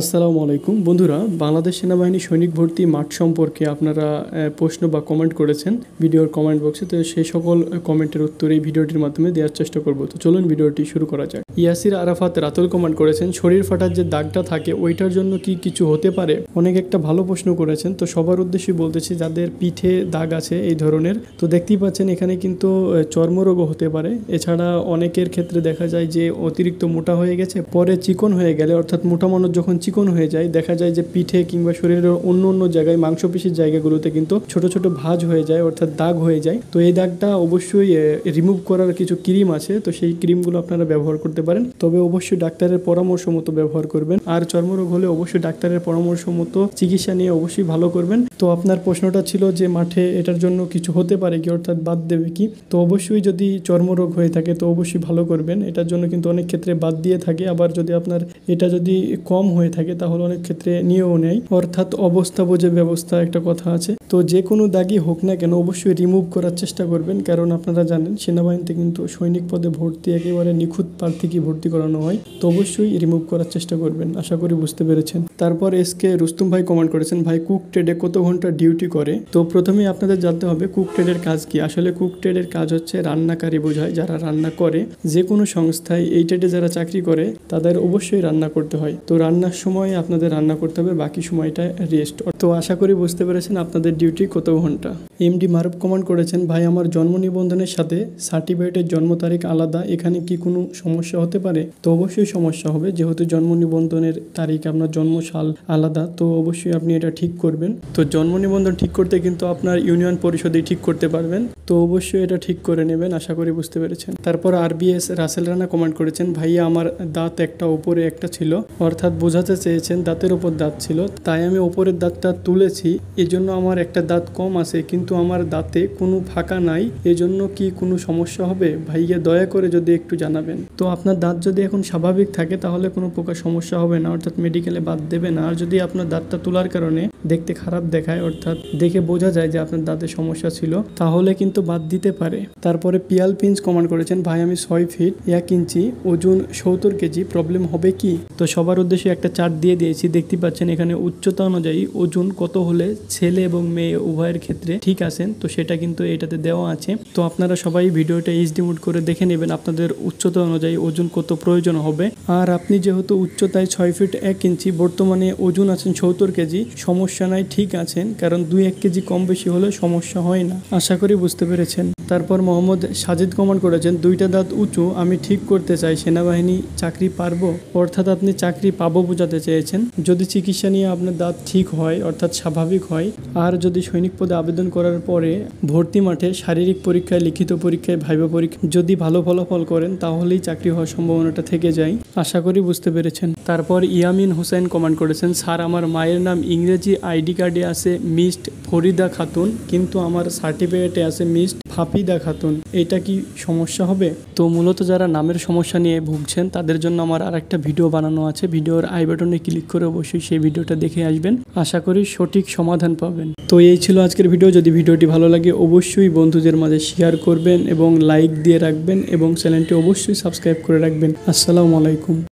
আসসালামু আলাইকুম বন্ধুরা বাংলাদেশ সেনাবাহিনী সৈনিক ভর্তি মাঠ সম্পর্কে আপনারা প্রশ্ন বা কমেন্ট করেছেন ভিডিওর কমেন্ট বক্সে তো সেই সকল কমেন্টের উত্তর এই ভিডিওটির মাধ্যমে দেওয়ার চেষ্টা করব তো চলুন ভিডিওটি শুরু করা যাক ইয়াসির আরাফাত রাতুল কমান্ড করেছেন শরীর ফাটার যে দাগটা থাকে ওইটার জন্য কি কিছু হতে পারে অনেক একটা ভালো প্রশ্ন করেছেন তো সবার উদ্দেশ্যে বলতেছি যাদের পিঠে দাগ আছে এই ধরনের তো দেখতেই পাচ্ছেন এখানে কিন্তু চর্মরোগও হতে পারে এছাড়া অনেকের ক্ষেত্রে দেখা যায় যে অতিরিক্ত মোটা হয়ে গেছে পরে চিকন হয়ে গেলে অর্থাৎ মোটা মানুষ যখন চিকন হয়ে যায় দেখা যায় যে পিঠে কিংবা শরীরের অন্য অন্য জায়গায় মাংসপেশির জায়গাগুলোতে কিন্তু ছোট ছোট ভাজ হয়ে যায় অর্থাৎ দাগ হয়ে যায় তো এই দাগটা অবশ্যই রিমুভ করার কিছু ক্রিম আছে তো সেই ক্রিমগুলো আপনারা ব্যবহার করতে পারেন তবে অবশ্যই ডাক্তারের পরামর্শ মতো ব্যবহার করবেন আর চর্মরোগ হলে অবশ্যই ডাক্তারের পরামর্শ মতো চিকিৎসা নিয়ে অবশ্যই ভালো করবেন তো আপনার প্রশ্নটা ছিল যে মাঠে এটার জন্য কিছু হতে পারে কি অর্থাৎ বাদ দেবে কি তো অবশ্যই যদি চর্মরোগ হয়ে থাকে তো অবশ্যই ভালো করবেন এটার জন্য কিন্তু অনেক ক্ষেত্রে বাদ দিয়ে থাকে আবার যদি আপনার এটা যদি কম হয়ে থাকে তাহলে অনেক ক্ষেত্রে নিয়েও নেয় অর্থাৎ অবস্থা বোঝে ব্যবস্থা একটা কথা আছে তো যে কোনো দাগই হোক না কেন অবশ্যই রিমুভ করার চেষ্টা করবেন কারণ আপনারা জানেন সেনাবাহিনীতে কিন্তু সৈনিক পদে ভর্তি একেবারে নিখুঁত প্রার্থীকে ভর্তি করানো হয় তো অবশ্যই রিমুভ করার চেষ্টা করবেন আশা করি বুঝতে পেরেছেন তারপর এসকে রুস্তুম ভাই কমেন্ট করেছেন ভাই কুক ট্রেডে কত ঘন্টা ডিউটি করে তো প্রথমে আপনাদের জানতে হবে কুক ট্রেডের কাজ কি আসলে কুক ট্রেডের কাজ হচ্ছে রান্নাকারী বোঝায় যারা রান্না করে যে কোনো সংস্থায় এই ট্রেডে যারা চাকরি করে তাদের অবশ্যই রান্না করতে হয় তো রান্নার সময় আপনাদের রান্না করতে হবে বাকি সময়টা রেস্ট তো আশা করি বুঝতে পেরেছেন আপনাদের আমাদের ডিউটি কত ঘন্টা এমডি মারুফ কমান্ড করেছেন ভাই আমার জন্ম নিবন্ধনের সাথে সার্টিফিকেটের জন্ম তারিখ আলাদা এখানে কি কোনো সমস্যা হতে পারে তো অবশ্যই সমস্যা হবে যেহেতু জন্ম নিবন্ধনের তারিখ আপনার জন্ম সাল আলাদা তো অবশ্যই আপনি এটা ঠিক করবেন তো জন্ম নিবন্ধন ঠিক করতে কিন্তু আপনার ইউনিয়ন পরিষদে ঠিক করতে পারবেন তো অবশ্যই এটা ঠিক করে নেবেন আশা করি বুঝতে পেরেছেন তারপর আর বিএস রাসেল রানা কমান্ড করেছেন ভাইয়া আমার দাঁত একটা ওপরে একটা ছিল অর্থাৎ বোঝাতে চেয়েছেন দাঁতের ওপর দাঁত ছিল তাই আমি ওপরের দাঁতটা তুলেছি এজন্য আমার একটা দাঁত কম আছে কিন্তু আমার দাঁতে কোনো ফাঁকা নাই এজন্য কি কোনো সমস্যা হবে ভাইয়া দয়া করে যদি একটু জানাবেন তো আপনার দাঁত যদি এখন স্বাভাবিক থাকে তাহলে কোনো প্রকার সমস্যা হবে না অর্থাৎ মেডিকেলে বাদ দেবে না আর যদি আপনার দাঁতটা তোলার কারণে দেখতে খারাপ দেখায় অর্থাৎ দেখে বোঝা যায় যে আপনার দাঁতে সমস্যা ছিল তাহলে কিন্তু বাদ দিতে পারে তারপরে পিয়াল পিঞ্চ কমান্ড করেছেন ভাই আমি ছয় ফিট এক ইঞ্চি ওজন সত্তর কেজি প্রবলেম হবে কি তো সবার উদ্দেশ্যে একটা চার্ট দিয়ে দিয়েছি দেখতে পাচ্ছেন এখানে উচ্চতা অনুযায়ী ওজন কত হলে ছেলে এবং মেয়ে উভয়ের ক্ষেত্রে ঠিক আছেন তো সেটা কিন্তু এটাতে দেওয়া আছে তো আপনারা সবাই ভিডিওটা এইচডি মোড করে দেখে নেবেন আপনাদের উচ্চতা অনুযায়ী ওজন কত প্রয়োজন হবে আর আপনি যেহেতু উচ্চতায় ছয় ফিট এক ইঞ্চি বর্তমানে ওজন আছেন সত্তর কেজি সমস্যা নাই ঠিক আছেন কারণ দুই এক কেজি কম বেশি হলে সমস্যা হয় না আশা করি বুঝতে পেরেছেন তারপর মোহাম্মদ সাজিদ কমান করেছেন দুইটা দাঁত উঁচু আমি ঠিক করতে চাই সেনাবাহিনী চাকরি পারবো অর্থাৎ আপনি চাকরি পাবো বোঝাতে চেয়েছেন যদি চিকিৎসা নিয়ে আপনার দাঁত ঠিক হয় অর্থাৎ স্বাভাবিক হয় আর যদি সৈনিক পদে আবেদন করার পরে ভর্তি মাঠে শারীরিক পরীক্ষায় লিখিত পরীক্ষায় ভাইবা পরীক্ষা যদি ভালো ফলাফল করেন তাহলেই চাকরি হওয়ার সম্ভাবনাটা থেকে যায় আশা করি বুঝতে পেরেছেন তারপর ইয়ামিন হোসেন কমান্ড করেছেন স্যার আমার মায়ের নাম ইংরেজি আইডি কার্ডে আছে মিসড ফরিদা খাতুন কিন্তু আমার সার্টিফিকেটে আছে মিসড ফাঁপি দেখাতুন এটা কি সমস্যা হবে তো মূলত যারা নামের সমস্যা নিয়ে ভুগছেন তাদের জন্য আমার আর একটা ভিডিও বানানো আছে ভিডিওর আই বাটনে ক্লিক করে অবশ্যই সেই ভিডিওটা দেখে আসবেন আশা করি সঠিক সমাধান পাবেন তো এই ছিল আজকের ভিডিও যদি ভিডিওটি ভালো লাগে অবশ্যই বন্ধুদের মাঝে শেয়ার করবেন এবং লাইক দিয়ে রাখবেন এবং চ্যানেলটি অবশ্যই সাবস্ক্রাইব করে রাখবেন আসসালামু আলাইকুম